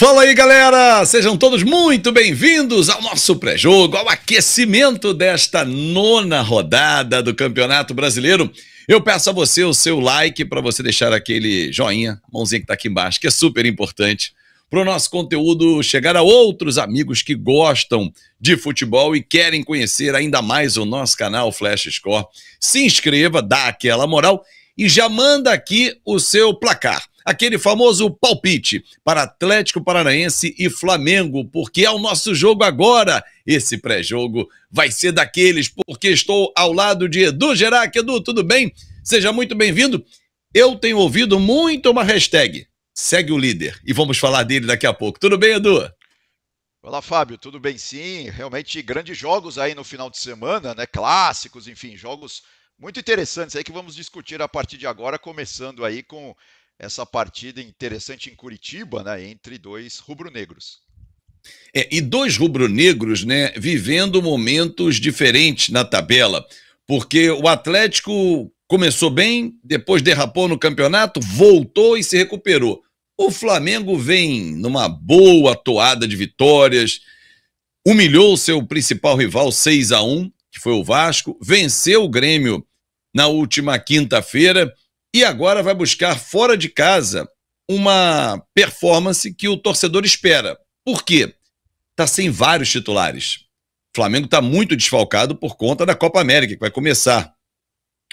Fala aí, galera! Sejam todos muito bem-vindos ao nosso pré-jogo, ao aquecimento desta nona rodada do Campeonato Brasileiro. Eu peço a você o seu like para você deixar aquele joinha, mãozinha que está aqui embaixo, que é super importante para o nosso conteúdo chegar a outros amigos que gostam de futebol e querem conhecer ainda mais o nosso canal Flash Score. Se inscreva, dá aquela moral e já manda aqui o seu placar aquele famoso palpite para Atlético Paranaense e Flamengo, porque é o nosso jogo agora. Esse pré-jogo vai ser daqueles, porque estou ao lado de Edu Gerac. Edu, tudo bem? Seja muito bem-vindo. Eu tenho ouvido muito uma hashtag, segue o líder, e vamos falar dele daqui a pouco. Tudo bem, Edu? Olá, Fábio, tudo bem? Sim, realmente grandes jogos aí no final de semana, né? Clássicos, enfim, jogos muito interessantes aí que vamos discutir a partir de agora, começando aí com essa partida interessante em Curitiba, né, entre dois rubro-negros. É, e dois rubro-negros, né, vivendo momentos diferentes na tabela, porque o Atlético começou bem, depois derrapou no campeonato, voltou e se recuperou. O Flamengo vem numa boa toada de vitórias, humilhou seu principal rival 6 a 1, que foi o Vasco, venceu o Grêmio na última quinta-feira e agora vai buscar fora de casa uma performance que o torcedor espera. Por quê? Está sem vários titulares. O Flamengo está muito desfalcado por conta da Copa América, que vai começar.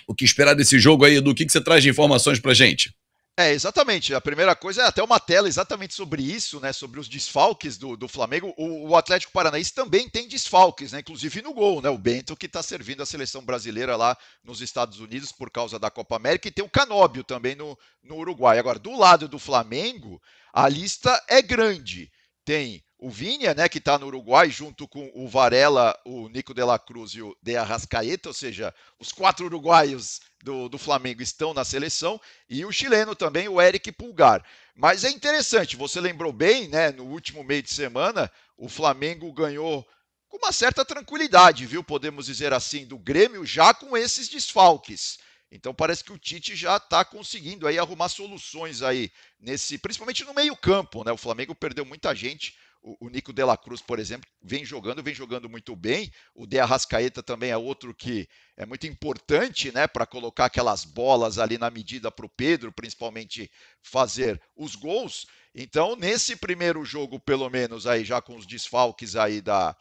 O que esperar desse jogo aí, Edu? O que, que você traz de informações para gente? É, exatamente. A primeira coisa é até uma tela exatamente sobre isso, né? Sobre os desfalques do, do Flamengo. O, o Atlético Paranaense também tem desfalques, né? Inclusive no gol, né? O Bento que está servindo a seleção brasileira lá nos Estados Unidos por causa da Copa América e tem o Canóbio também no, no Uruguai. Agora, do lado do Flamengo, a lista é grande. Tem o Vinha, né, que está no Uruguai, junto com o Varela, o Nico de la Cruz e o De Arrascaeta, ou seja, os quatro uruguaios do, do Flamengo estão na seleção, e o chileno também, o Eric Pulgar. Mas é interessante, você lembrou bem, né, no último meio de semana, o Flamengo ganhou com uma certa tranquilidade, viu, podemos dizer assim, do Grêmio, já com esses desfalques. Então parece que o Tite já está conseguindo aí arrumar soluções aí nesse, principalmente no meio campo, né? O Flamengo perdeu muita gente o, Nico de la Cruz, por exemplo, vem jogando, vem jogando muito bem. O De Arrascaeta também é outro que é muito importante, né, para colocar aquelas bolas ali na medida para o Pedro, principalmente fazer os gols. Então, nesse primeiro jogo, pelo menos aí já com os desfalques aí da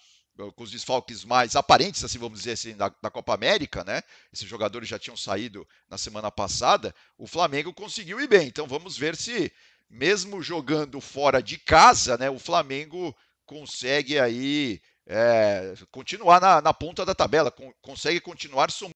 com os desfalques mais aparentes, assim vamos dizer assim, da, da Copa América, né? Esses jogadores já tinham saído na semana passada. O Flamengo conseguiu ir bem. Então, vamos ver se mesmo jogando fora de casa, né, o Flamengo consegue aí é, continuar na, na, ponta da tabela, consegue continuar somando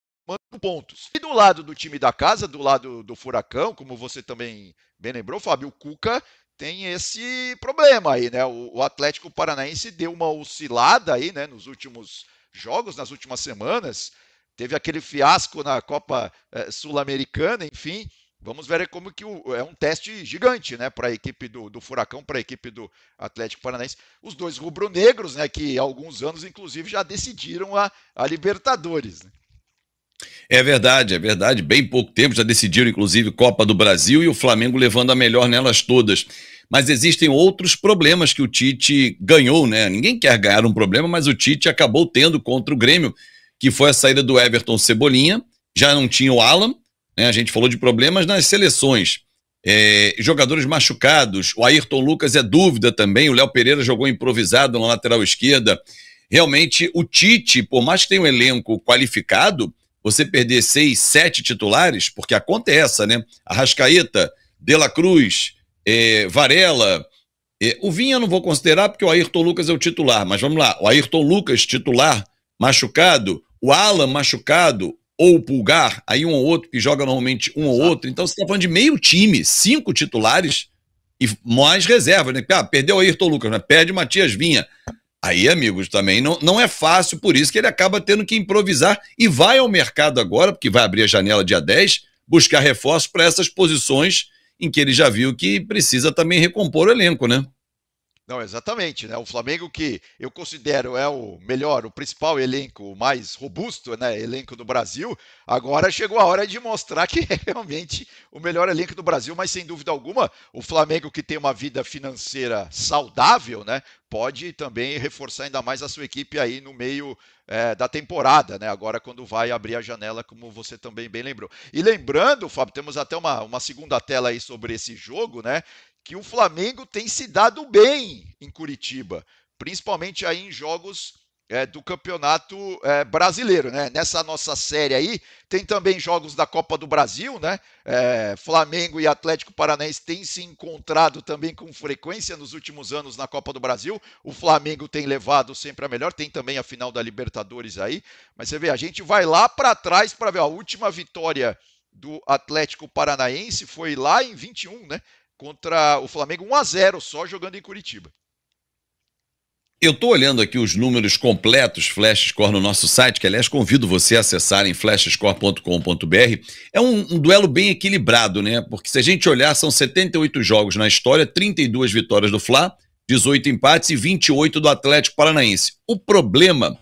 pontos. E do lado do time da casa, do lado do Furacão, como você também bem lembrou, Fábio, o Cuca tem esse problema aí, né? O, o Atlético Paranaense deu uma oscilada aí, né, nos últimos jogos, nas últimas semanas. Teve aquele fiasco na Copa eh, Sul-Americana, enfim. Vamos ver como que o, é um teste gigante, né, para a equipe do, do Furacão, para a equipe do Atlético Paranaense. Os dois rubro-negros, né, que há alguns anos, inclusive, já decidiram a, a Libertadores. Né? É verdade, é verdade. Bem pouco tempo já decidiram, inclusive, Copa do Brasil e o Flamengo levando a melhor nelas todas. Mas existem outros problemas que o Tite ganhou, né? Ninguém quer ganhar um problema, mas o Tite acabou tendo contra o Grêmio, que foi a saída do Everton Cebolinha, já não tinha o Alan né? A gente falou de problemas nas seleções. É, jogadores machucados, o Ayrton Lucas é dúvida também, o Léo Pereira jogou improvisado na lateral esquerda. Realmente, o Tite, por mais que tenha um elenco qualificado, você perder seis, sete titulares, porque a conta é essa, né? Arrascaeta, De La Cruz, é, Varela. É, o Vinha não vou considerar porque o Ayrton Lucas é o titular, mas vamos lá. O Ayrton Lucas, titular, machucado. O Alan, machucado ou o Pulgar, aí um ou outro, que joga normalmente um Exato. ou outro. Então você está falando de meio time, cinco titulares e mais reserva né? Ah, perdeu o Ayrton Lucas, né? Perde o Matias Vinha. Aí, amigos, também não, não é fácil, por isso que ele acaba tendo que improvisar e vai ao mercado agora, porque vai abrir a janela dia 10, buscar reforços para essas posições em que ele já viu que precisa também recompor o elenco, né? Não, exatamente, né? O Flamengo que eu considero é o melhor, o principal elenco, o mais robusto, né, elenco do Brasil, agora chegou a hora de mostrar que é realmente o melhor elenco do Brasil, mas sem dúvida alguma, o Flamengo que tem uma vida financeira saudável, né, pode também reforçar ainda mais a sua equipe aí no meio é, da temporada, né? Agora quando vai abrir a janela, como você também bem lembrou. E lembrando, Fábio, temos até uma, uma segunda tela aí sobre esse jogo, né? que o Flamengo tem se dado bem em Curitiba, principalmente aí em jogos é, do Campeonato é, Brasileiro, né? Nessa nossa série aí tem também jogos da Copa do Brasil, né? É, Flamengo e Atlético Paranaense têm se encontrado também com frequência nos últimos anos na Copa do Brasil. O Flamengo tem levado sempre a melhor, tem também a final da Libertadores aí. Mas você vê, a gente vai lá para trás para ver a última vitória do Atlético Paranaense foi lá em 21, né? contra o Flamengo 1 a 0 só jogando em Curitiba. Eu estou olhando aqui os números completos Flash Score no nosso site, que aliás convido você a acessar em flashscore.com.br. É um, um, duelo bem equilibrado, né? Porque se a gente olhar, são 78 jogos na história, 32 vitórias do Fla, 18 empates e 28 do Atlético Paranaense. O problema,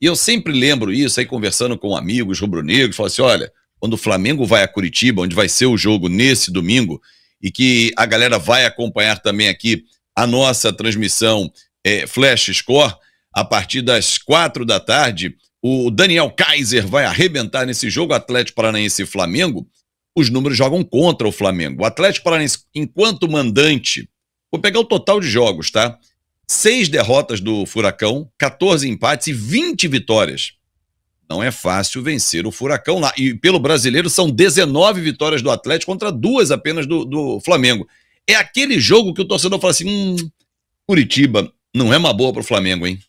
e eu sempre lembro isso aí conversando com amigos rubro-negros, falo assim: olha, quando o Flamengo vai a Curitiba, onde vai ser o jogo nesse domingo, e que a galera vai acompanhar também aqui a nossa transmissão é, Flash Score a partir das quatro da tarde. O Daniel Kaiser vai arrebentar nesse jogo Atlético Paranaense e Flamengo. Os números jogam contra o Flamengo. O Atlético Paranaense, enquanto mandante, vou pegar o total de jogos, tá? Seis derrotas do Furacão, 14 empates e 20 vitórias. Não é fácil vencer o Furacão lá. E pelo brasileiro são 19 vitórias do Atlético contra duas apenas do, do Flamengo. É aquele jogo que o torcedor fala assim: hum, Curitiba não é uma boa para o Flamengo, hein?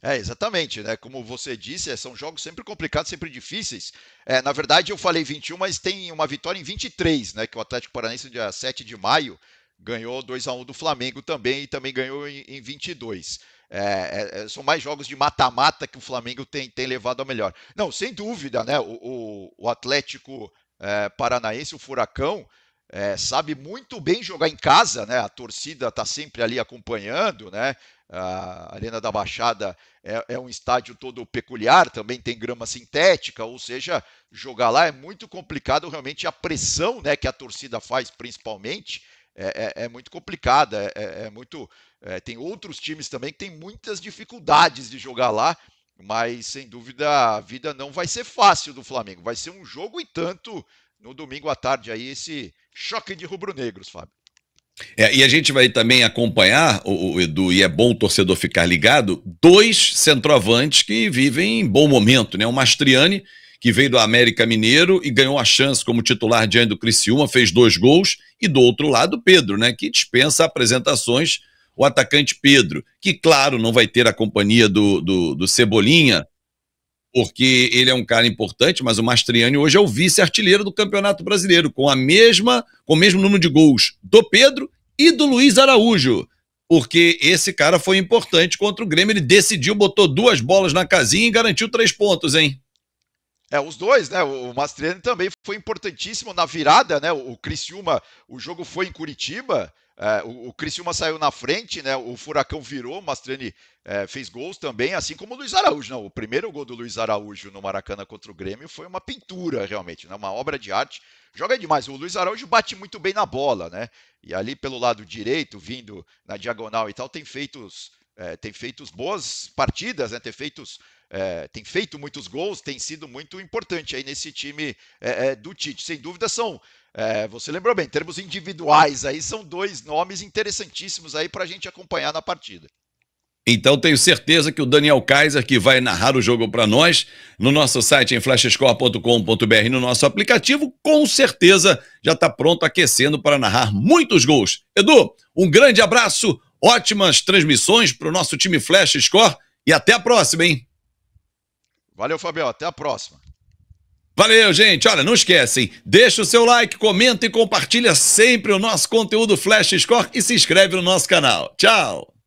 É, exatamente, né? Como você disse, é, são jogos sempre complicados, sempre difíceis. É, na verdade, eu falei 21, mas tem uma vitória em 23, né? Que o Atlético Paranaense, dia 7 de maio, ganhou 2 a 1 do Flamengo também e também ganhou em, em 22. É, é, é, são mais jogos de mata-mata que o Flamengo tem, tem levado a melhor. Não, sem dúvida, né? O, o, o Atlético é, Paranaense, o Furacão, é, sabe muito bem jogar em casa, né? A torcida está sempre ali acompanhando, né? A Arena da Baixada é, é, um estádio todo peculiar, também tem grama sintética, ou seja, jogar lá é muito complicado, realmente a pressão né, que a torcida faz, principalmente, é, é, é, muito complicada, é, é muito é, tem outros times também que têm muitas dificuldades de jogar lá, mas sem dúvida a vida não vai ser fácil do Flamengo. Vai ser um jogo e tanto no domingo à tarde aí, esse choque de rubro-negros, Fábio. É, e a gente vai também acompanhar, o, o, Edu, e é bom o torcedor ficar ligado, dois centroavantes que vivem em bom momento, né? O Mastriani, que veio do América Mineiro e ganhou a chance como titular diante do Criciúma, fez dois gols, e do outro lado, Pedro, né? Que dispensa apresentações o atacante Pedro, que, claro, não vai ter a companhia do, do, do Cebolinha, porque ele é um cara importante, mas o Mastriani hoje é o vice-artilheiro do Campeonato Brasileiro, com a mesma, com o mesmo número de gols do Pedro e do Luiz Araújo. Porque esse cara foi importante contra o Grêmio, ele decidiu, botou duas bolas na casinha e garantiu três pontos, hein? É, os dois, né? O Mastriani também foi importantíssimo na virada, né? O Criciúma, o jogo foi em Curitiba, é, o, o Criciúma saiu na frente, né? O Furacão virou, o Mastrani é, fez gols também, assim como o Luiz Araújo. Não, né? o primeiro gol do Luiz Araújo no Maracanã contra o Grêmio foi uma pintura, realmente, né? uma obra de arte. Joga demais. O Luiz Araújo bate muito bem na bola, né? E ali pelo lado direito, vindo na diagonal e tal, tem feito é, tem feito boas partidas, né? tem, feito, é, tem feito muitos gols, tem sido muito importante aí nesse time é, é do Tite. Sem dúvida são, é, você lembrou bem, em termos individuais aí são dois nomes interessantíssimos aí para a gente acompanhar na partida. Então tenho certeza que o Daniel Kaiser, que vai narrar o jogo para nós, no nosso site em flashscore.com.br, no nosso aplicativo, com certeza já está pronto aquecendo para narrar muitos gols. Edu, um grande abraço, Ótimas transmissões para o nosso time Flash Score e até a próxima, hein? Valeu, Fabião. Até a próxima. Valeu, gente. Olha, não esquecem, deixa o seu like, comenta e compartilha sempre o nosso conteúdo Flash Score e se inscreve no nosso canal. Tchau!